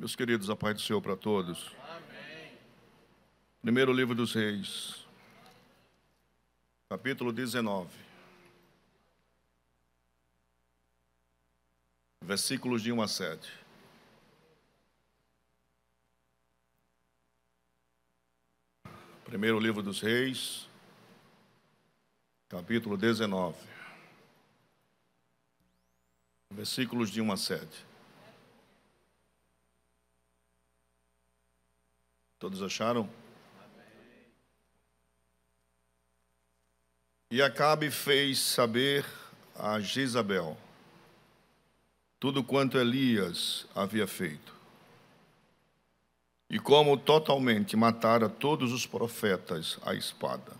Meus queridos, a paz do Senhor para todos. Amém. Primeiro livro dos Reis, capítulo 19, versículos de 1 a 7. Primeiro livro dos Reis, capítulo 19, versículos de 1 a 7. Todos acharam? E Acabe fez saber a Jezabel tudo quanto Elias havia feito, e como totalmente matara todos os profetas à espada.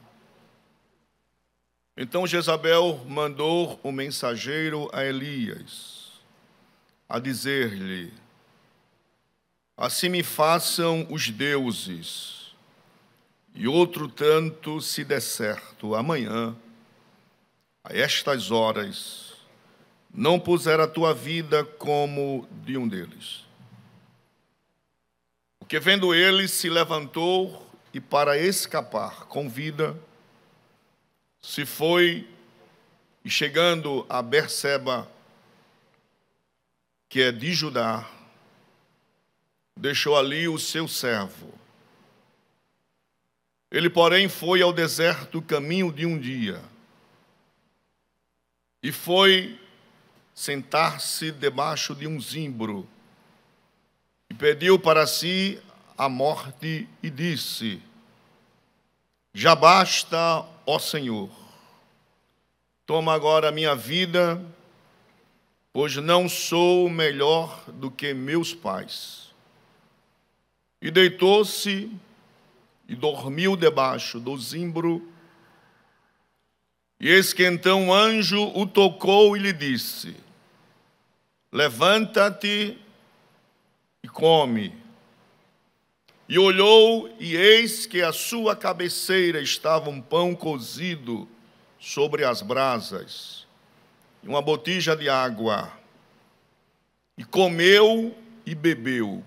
Então Jezabel mandou o um mensageiro a Elias a dizer-lhe: Assim me façam os deuses, e outro tanto se der certo amanhã, a estas horas, não puser a tua vida como de um deles. Porque vendo ele, se levantou e, para escapar com vida, se foi e chegando a Berseba, que é de Judá, deixou ali o seu servo. Ele, porém, foi ao deserto caminho de um dia e foi sentar-se debaixo de um zimbro e pediu para si a morte e disse: Já basta, ó Senhor, toma agora a minha vida, pois não sou melhor do que meus pais e deitou-se e dormiu debaixo do zimbro. E eis que então um anjo o tocou e lhe disse: Levanta-te e come. E olhou, e eis que à sua cabeceira estava um pão cozido sobre as brasas, e uma botija de água. E comeu e bebeu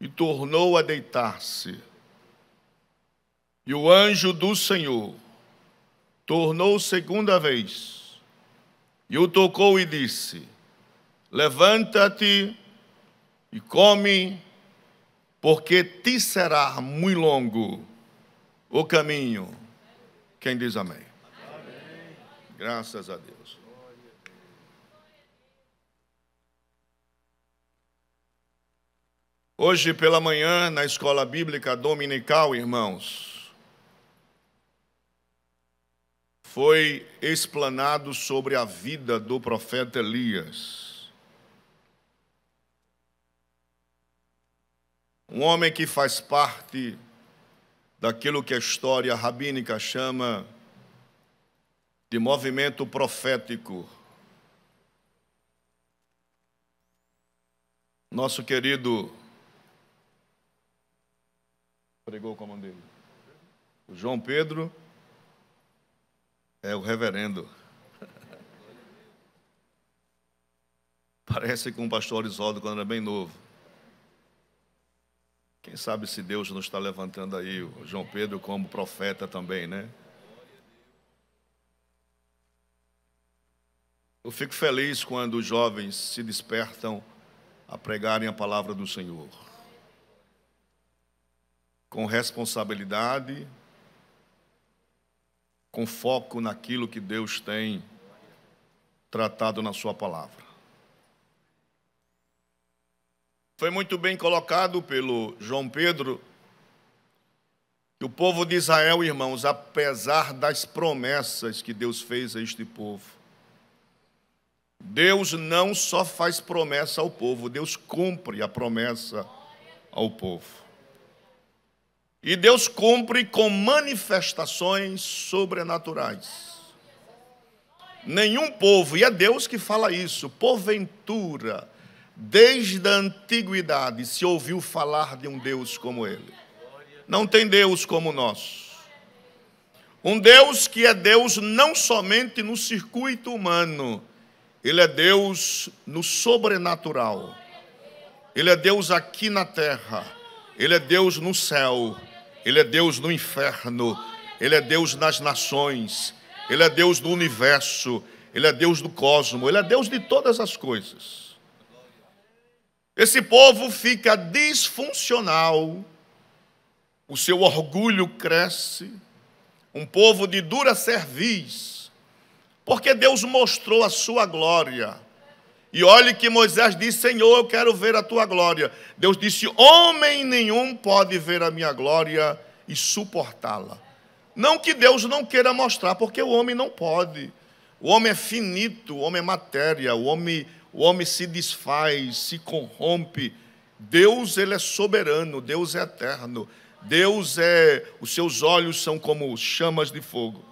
e tornou a deitar-se. E o anjo do Senhor tornou segunda vez e o tocou e disse: Levanta-te e come, porque te será muito longo o caminho. Quem diz amém? amém. Graças a Deus. Hoje pela manhã, na escola bíblica dominical, irmãos, foi explanado sobre a vida do profeta Elias. Um homem que faz parte daquilo que a história rabínica chama de movimento profético. Nosso querido pregou como dele. O João Pedro é o reverendo. Parece com o pastor Isoldo quando era bem novo. Quem sabe se Deus não está levantando aí o João Pedro como profeta também, né? Eu fico feliz quando os jovens se despertam a pregarem a palavra do Senhor com responsabilidade, com foco naquilo que Deus tem tratado na Sua palavra. Foi muito bem colocado pelo João Pedro que o povo de Israel, irmãos, apesar das promessas que Deus fez a este povo, Deus não só faz promessa ao povo, Deus cumpre a promessa ao povo. E Deus cumpre com manifestações sobrenaturais. Nenhum povo, e é Deus que fala isso, porventura, desde a antiguidade se ouviu falar de um Deus como ele. Não tem Deus como nós. Um Deus que é Deus não somente no circuito humano, ele é Deus no sobrenatural. Ele é Deus aqui na terra. Ele é Deus no céu, Ele é Deus no inferno, Ele é Deus nas nações, Ele é Deus do universo, Ele é Deus do cosmo, Ele é Deus de todas as coisas. Esse povo fica disfuncional, o seu orgulho cresce, um povo de dura cerviz, porque Deus mostrou a sua glória e olhe que Moisés disse: Senhor, eu quero ver a tua glória. Deus disse: Homem nenhum pode ver a minha glória e suportá-la. Não que Deus não queira mostrar, porque o homem não pode. O homem é finito, o homem é matéria, o homem, o homem se desfaz, se corrompe. Deus ele é soberano, Deus é eterno. Deus é, os seus olhos são como chamas de fogo.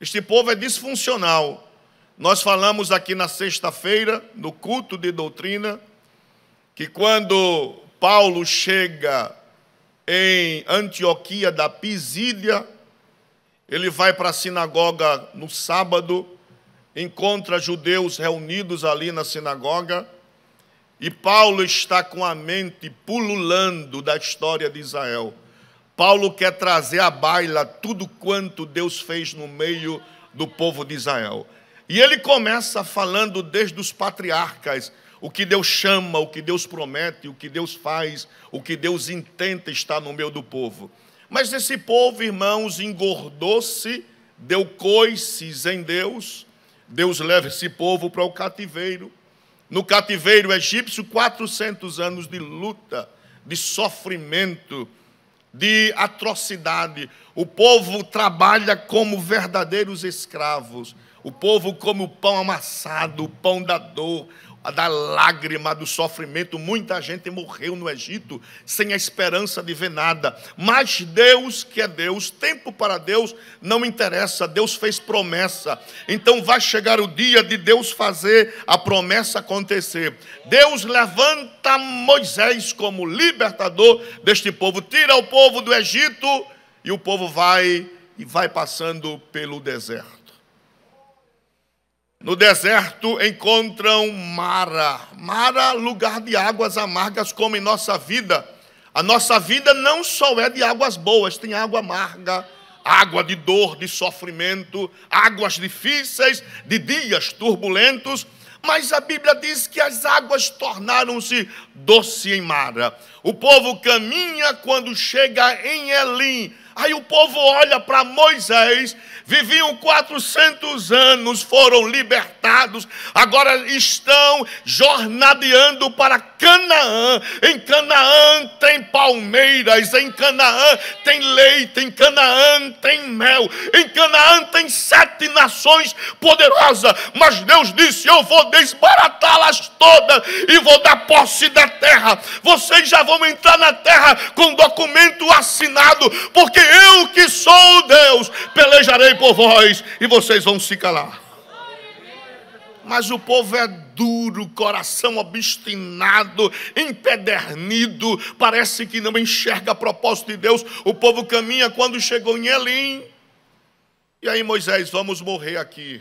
Este povo é disfuncional nós falamos aqui na sexta-feira, no culto de doutrina, que quando Paulo chega em Antioquia da Pisídia, ele vai para a sinagoga no sábado, encontra judeus reunidos ali na sinagoga, e Paulo está com a mente pululando da história de Israel. Paulo quer trazer à baila tudo quanto Deus fez no meio do povo de Israel. E ele começa falando desde os patriarcas, o que Deus chama, o que Deus promete, o que Deus faz, o que Deus intenta estar no meio do povo. Mas esse povo, irmãos, engordou-se, deu coices em Deus. Deus leva esse povo para o cativeiro. No cativeiro egípcio, 400 anos de luta, de sofrimento, de atrocidade. O povo trabalha como verdadeiros escravos. O povo come o pão amassado, o pão da dor, da lágrima, do sofrimento. Muita gente morreu no Egito sem a esperança de ver nada. Mas Deus, que é Deus, tempo para Deus não interessa. Deus fez promessa. Então vai chegar o dia de Deus fazer a promessa acontecer. Deus levanta Moisés como libertador deste povo, tira o povo do Egito e o povo vai e vai passando pelo deserto. No deserto encontram Mara. Mara, lugar de águas amargas, como em nossa vida. A nossa vida não só é de águas boas, tem água amarga, água de dor, de sofrimento, águas difíceis, de dias turbulentos. Mas a Bíblia diz que as águas tornaram-se doce em Mara. O povo caminha quando chega em Elim Aí o povo olha para Moisés, viviam 400 anos, foram libertados, agora estão jornadeando para Canaã. Em Canaã tem palmeiras, em Canaã tem leite, em Canaã tem mel, em Canaã tem sete nações poderosas. Mas Deus disse: Eu vou desbaratá-las todas e vou dar posse da terra. Vocês já vão entrar na terra com documento assinado, porque eu que sou Deus, pelejarei por vós e vocês vão se calar. Mas o povo é duro, coração obstinado, empedernido, parece que não enxerga a proposta de Deus. O povo caminha quando chegou em Elim. E aí, Moisés, vamos morrer aqui.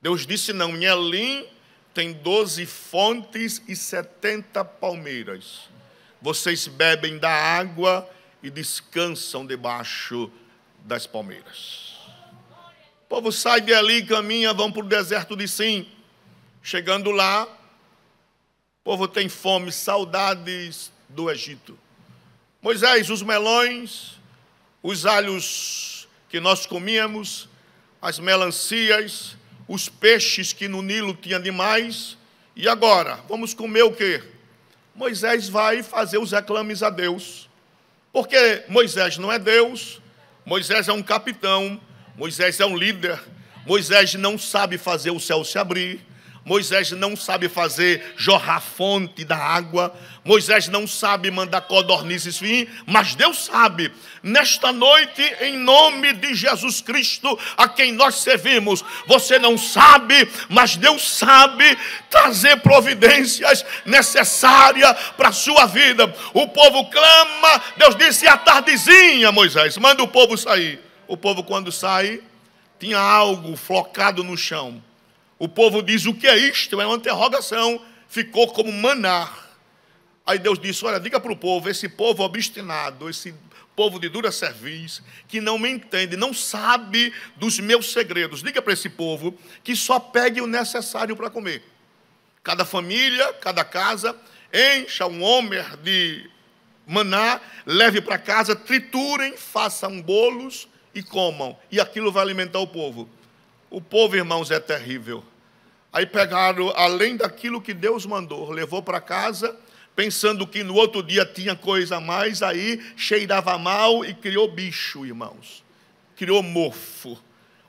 Deus disse: não, em Elim tem doze fontes e setenta palmeiras. Vocês bebem da água e descansam debaixo das palmeiras. O povo sai de ali, caminha, vão para o deserto de Sim. Chegando lá, o povo tem fome, saudades do Egito. Moisés, os melões, os alhos que nós comíamos, as melancias, os peixes que no Nilo tinha demais. E agora, vamos comer o quê? Moisés vai fazer os reclames a Deus. Porque Moisés não é Deus, Moisés é um capitão, Moisés é um líder, Moisés não sabe fazer o céu se abrir, Moisés não sabe fazer jorrar fonte da água, Moisés não sabe mandar codornizes vir, mas Deus sabe. Nesta noite, em nome de Jesus Cristo, a quem nós servimos, você não sabe, mas Deus sabe trazer providências necessárias para a sua vida. O povo clama, Deus disse à é tardezinha, Moisés, manda o povo sair. O povo, quando sai, tinha algo flocado no chão. O povo diz: O que é isto? É uma interrogação. Ficou como manar. Aí Deus disse: Olha, diga para o povo, esse povo obstinado, esse povo de dura serviço, que não me entende, não sabe dos meus segredos, diga para esse povo que só pegue o necessário para comer. Cada família, cada casa, encha um homer de maná, leve para casa, triturem, façam bolos e comam. E aquilo vai alimentar o povo. O povo, irmãos, é terrível. Aí pegaram, além daquilo que Deus mandou, levou para casa, pensando que no outro dia tinha coisa a mais, aí cheirava mal e criou bicho, irmãos. Criou mofo.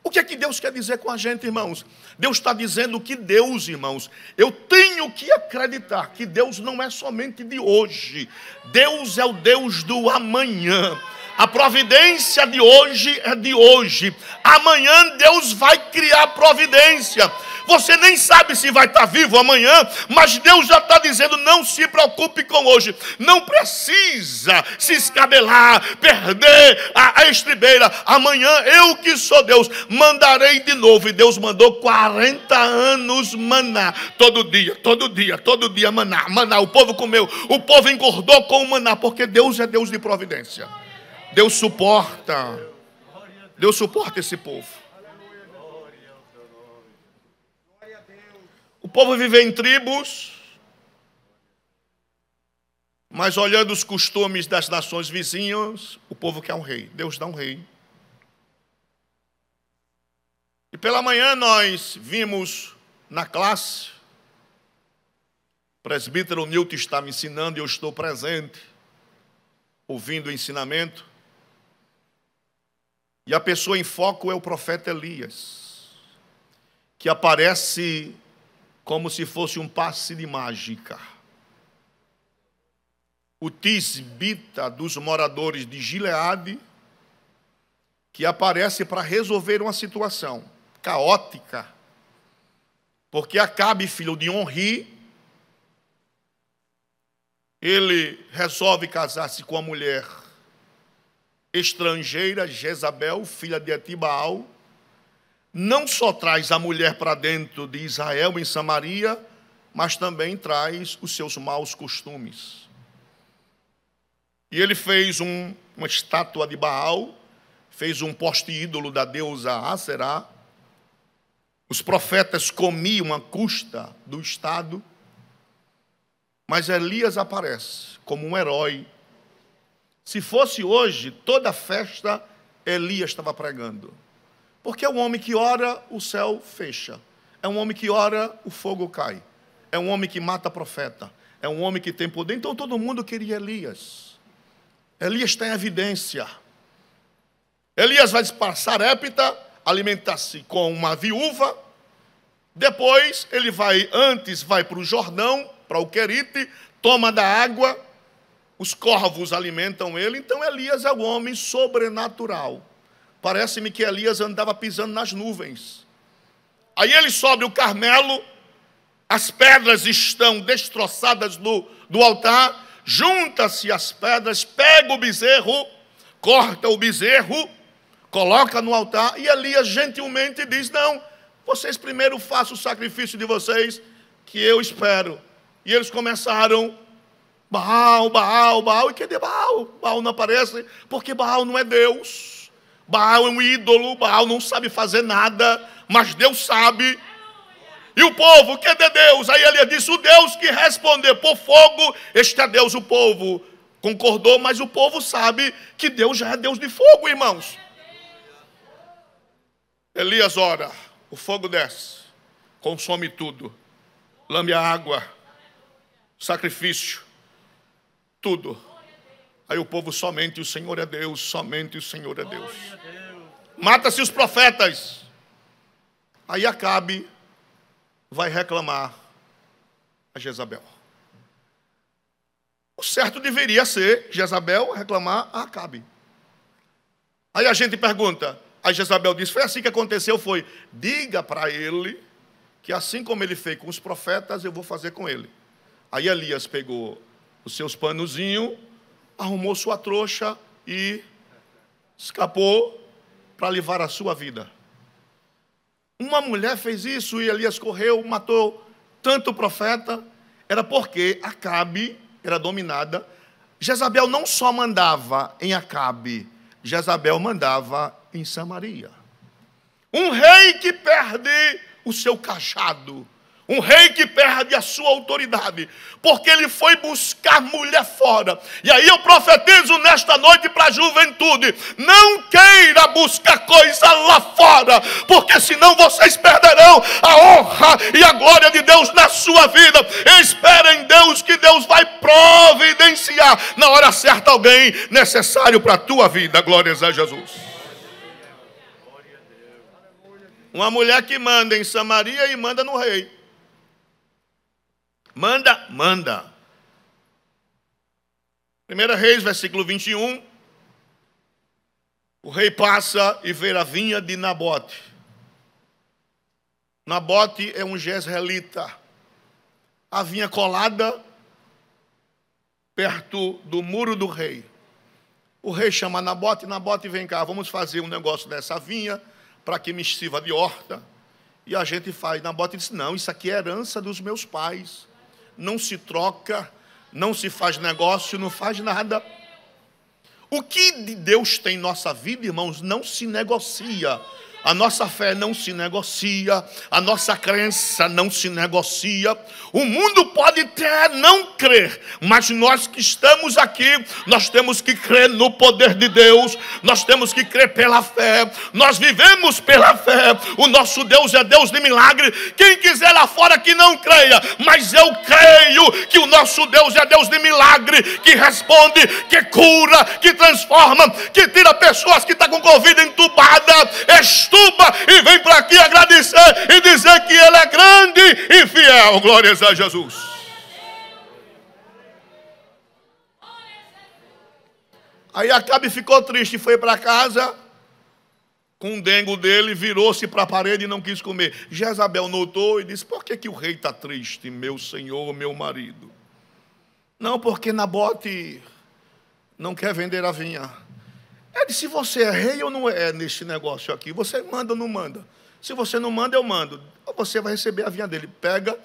O que é que Deus quer dizer com a gente, irmãos? Deus está dizendo que Deus, irmãos, eu tenho que acreditar que Deus não é somente de hoje, Deus é o Deus do amanhã. A providência de hoje é de hoje. Amanhã Deus vai criar providência. Você nem sabe se vai estar vivo amanhã, mas Deus já está dizendo: não se preocupe com hoje. Não precisa se escabelar, perder a, a estribeira. Amanhã eu que sou Deus mandarei de novo. E Deus mandou 40 anos maná, todo dia, todo dia, todo dia maná, maná. O povo comeu, o povo engordou com o maná, porque Deus é Deus de providência. Deus suporta. Deus suporta esse povo. O povo vive em tribos, mas olhando os costumes das nações vizinhas, o povo quer um rei. Deus dá um rei. E pela manhã nós vimos na classe, o presbítero Newton está me ensinando e eu estou presente, ouvindo o ensinamento e a pessoa em foco é o profeta Elias, que aparece como se fosse um passe de mágica. O tisbita dos moradores de Gileade, que aparece para resolver uma situação caótica. Porque Acabe, filho de Onri, ele resolve casar-se com a mulher estrangeira, Jezabel, filha de Etibaal, não só traz a mulher para dentro de Israel, em Samaria, mas também traz os seus maus costumes. E ele fez um, uma estátua de Baal, fez um poste ídolo da deusa Aserá. Os profetas comiam a custa do Estado. Mas Elias aparece como um herói se fosse hoje, toda festa Elias estava pregando. Porque é um homem que ora, o céu fecha. É um homem que ora, o fogo cai. É um homem que mata profeta. É um homem que tem poder. Então todo mundo queria Elias. Elias tem evidência. Elias vai passar épita, alimentar-se com uma viúva. Depois ele vai, antes vai para o Jordão, para o Querite, toma da água os corvos alimentam ele, então Elias é o homem sobrenatural. Parece-me que Elias andava pisando nas nuvens. Aí ele sobe o Carmelo, as pedras estão destroçadas do, do altar, junta-se as pedras, pega o bezerro, corta o bezerro, coloca no altar, e Elias gentilmente diz: Não, vocês primeiro façam o sacrifício de vocês, que eu espero. E eles começaram Baal, Baal, Baal. E cadê Baal? Baal não aparece porque Baal não é Deus. Baal é um ídolo, Baal não sabe fazer nada, mas Deus sabe. E o povo, cadê é Deus? Aí ele disse: O Deus que responder por fogo, este é Deus, o povo concordou, mas o povo sabe que Deus já é Deus de fogo, irmãos. Elias ora, o fogo desce, consome tudo, lame a água, sacrifício, tudo. Aí o povo, somente o Senhor é Deus, somente o Senhor é Deus. Mata-se os profetas. Aí Acabe vai reclamar a Jezabel. O certo deveria ser Jezabel reclamar a Acabe. Aí a gente pergunta, a Jezabel diz: Foi assim que aconteceu? Foi. Diga para ele que assim como ele fez com os profetas, eu vou fazer com ele. Aí Elias pegou os seus panozinhos, arrumou sua trouxa e escapou para livrar a sua vida. Uma mulher fez isso e Elias correu, matou tanto o profeta, era porque Acabe era dominada. Jezabel não só mandava em Acabe, Jezabel mandava em Samaria. Um rei que perde o seu cajado, um rei que perde a sua autoridade, porque ele foi buscar mulher fora. E aí eu profetizo nesta noite para a juventude: não queira buscar coisa lá fora, porque senão vocês perderão a honra e a glória de Deus na sua vida. Espera em Deus que Deus vai providenciar na hora certa alguém necessário para a tua vida. Glórias a Jesus. Uma mulher que manda em Samaria e manda no rei. Manda, manda. 1 Reis, versículo 21. O rei passa e vê a vinha de Nabote. Nabote é um jezreelita. A vinha colada perto do muro do rei. O rei chama Nabote, Nabote, vem cá, vamos fazer um negócio dessa vinha para que me sirva de horta. E a gente faz. Nabote diz: Não, isso aqui é herança dos meus pais não se troca, não se faz negócio, não faz nada. O que Deus tem em nossa vida, irmãos, não se negocia, a nossa fé não se negocia, a nossa crença não se negocia. O mundo pode até não crer, mas nós que estamos aqui, nós temos que crer no poder de Deus, nós temos que crer pela fé, nós vivemos pela fé. O nosso Deus é Deus de milagre. Quem quiser lá fora que não creia, mas eu creio que o nosso Deus é Deus de milagre, que responde, que cura, que transforma, que tira pessoas que estão tá com Covid entubada. Estou e vem para aqui agradecer e dizer que Ele é grande e fiel. Glórias a Jesus. Aí Acabe ficou triste, foi para casa com um dengo dele, virou-se para a parede e não quis comer. Jezabel notou e disse: Por que, que o rei está triste, meu senhor, meu marido? Não, porque Nabote não quer vender a vinha. Ele é disse: se você é rei ou não é neste negócio aqui, você manda ou não manda? Se você não manda, eu mando. você vai receber a vinha dele. Pega,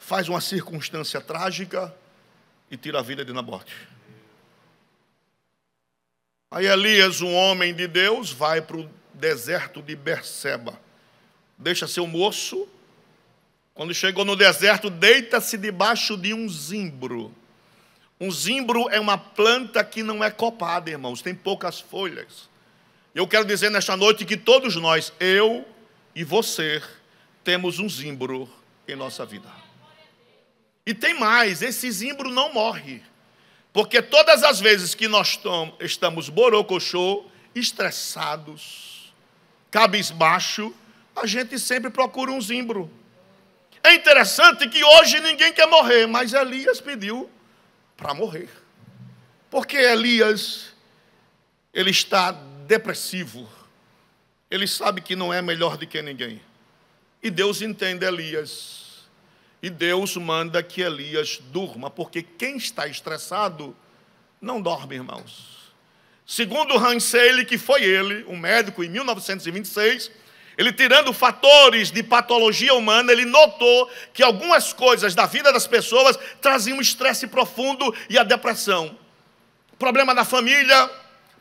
faz uma circunstância trágica e tira a vida de Nabote. Aí Elias, um homem de Deus, vai para o deserto de Berseba. Deixa seu moço. Quando chegou no deserto, deita-se debaixo de um zimbro. Um zimbro é uma planta que não é copada, irmãos, tem poucas folhas. Eu quero dizer nesta noite que todos nós, eu e você, temos um zimbro em nossa vida. E tem mais, esse zimbro não morre. Porque todas as vezes que nós estamos borocochô, estressados, cabisbaixo, a gente sempre procura um zimbro. É interessante que hoje ninguém quer morrer, mas Elias pediu para morrer. Porque Elias, ele está depressivo. Ele sabe que não é melhor do que ninguém. E Deus entende Elias. E Deus manda que Elias durma, porque quem está estressado não dorme, irmãos. Segundo Hans que foi ele, um médico em 1926, ele tirando fatores de patologia humana, ele notou que algumas coisas da vida das pessoas traziam um estresse profundo e a depressão. Problema na família,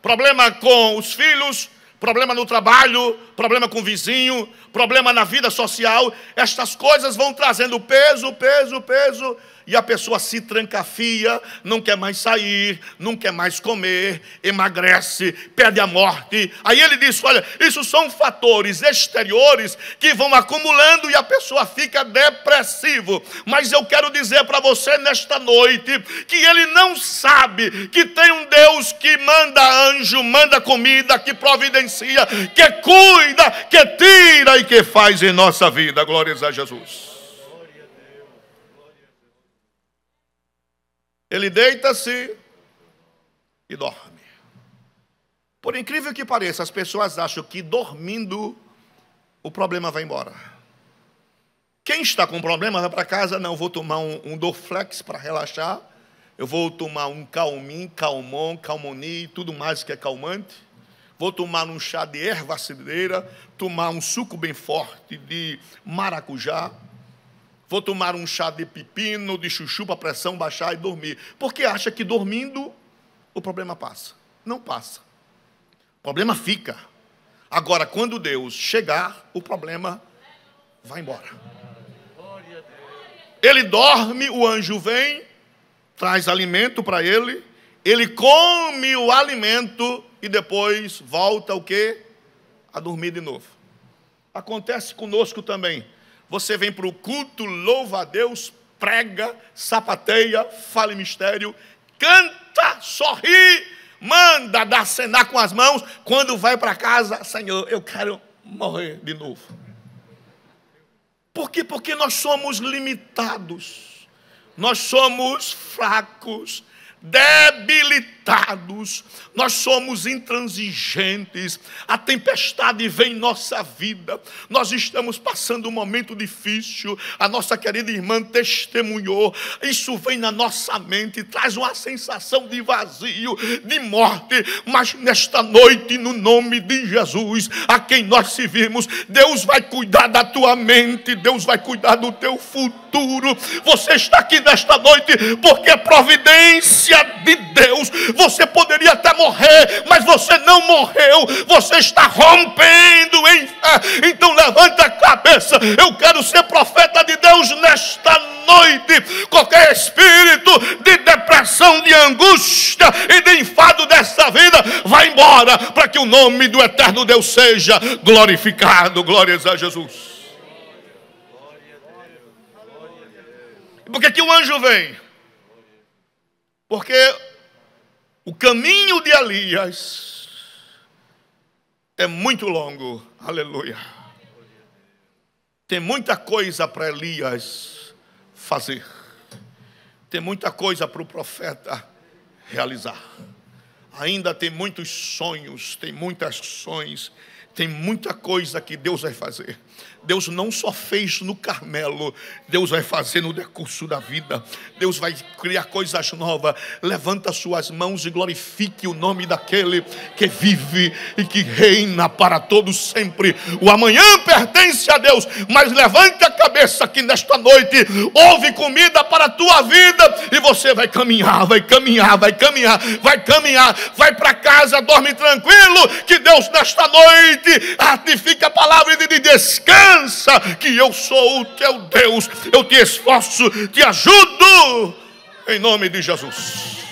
problema com os filhos, problema no trabalho, problema com o vizinho, problema na vida social. Estas coisas vão trazendo peso, peso, peso e a pessoa se trancafia, não quer mais sair, não quer mais comer, emagrece, perde a morte. Aí ele diz: olha, isso são fatores exteriores que vão acumulando e a pessoa fica depressivo. Mas eu quero dizer para você nesta noite que ele não sabe que tem um Deus que manda anjo, manda comida, que providencia, que cuida, que tira e que faz em nossa vida. Glórias a Jesus. Ele deita-se e dorme. Por incrível que pareça, as pessoas acham que dormindo o problema vai embora. Quem está com problema vai para casa, não, vou tomar um, um Dorflex para relaxar, eu vou tomar um Calmin, Calmon, Calmoni, tudo mais que é calmante, vou tomar um chá de erva cidreira, tomar um suco bem forte de maracujá, Vou tomar um chá de pepino, de chuchu para a pressão baixar e dormir. Porque acha que dormindo o problema passa. Não passa. O problema fica. Agora, quando Deus chegar, o problema vai embora. Ele dorme, o anjo vem, traz alimento para ele, ele come o alimento e depois volta o quê? A dormir de novo. Acontece conosco também. Você vem para o culto, louva a Deus, prega, sapateia, fala em mistério, canta, sorri, manda dar cenar com as mãos. Quando vai para casa, Senhor, eu quero morrer de novo. Por quê? Porque nós somos limitados, nós somos fracos debilitados, nós somos intransigentes, a tempestade vem em nossa vida, nós estamos passando um momento difícil, a nossa querida irmã testemunhou, isso vem na nossa mente, traz uma sensação de vazio, de morte, mas nesta noite, no nome de Jesus, a quem nós servimos, Deus vai cuidar da tua mente, Deus vai cuidar do teu futuro. Você está aqui nesta noite porque providência presença de Deus. Você poderia até morrer, mas você não morreu. Você está rompendo em fé. Então levanta a cabeça. Eu quero ser profeta de Deus nesta noite. Qualquer espírito de depressão, de angústia e de enfado dessa vida, vai embora para que o nome do eterno Deus seja glorificado. Glórias a Jesus. Porque que o anjo vem? Porque o caminho de Elias é muito longo. Aleluia. Tem muita coisa para Elias fazer. Tem muita coisa para o profeta realizar. Ainda tem muitos sonhos, tem muitas ações tem muita coisa que Deus vai fazer. Deus não só fez no Carmelo, Deus vai fazer no decurso da vida. Deus vai criar coisas novas. Levanta suas mãos e glorifique o nome daquele que vive e que reina para todo sempre. O amanhã pertence a Deus, mas levante a cabeça que nesta noite houve comida para a tua vida e você vai caminhar, vai caminhar, vai caminhar, vai caminhar, vai para casa, dorme tranquilo que Deus nesta noite mente, ratifica a palavra e descansa, que eu sou o teu Deus, eu te esforço, te ajudo, em nome de Jesus.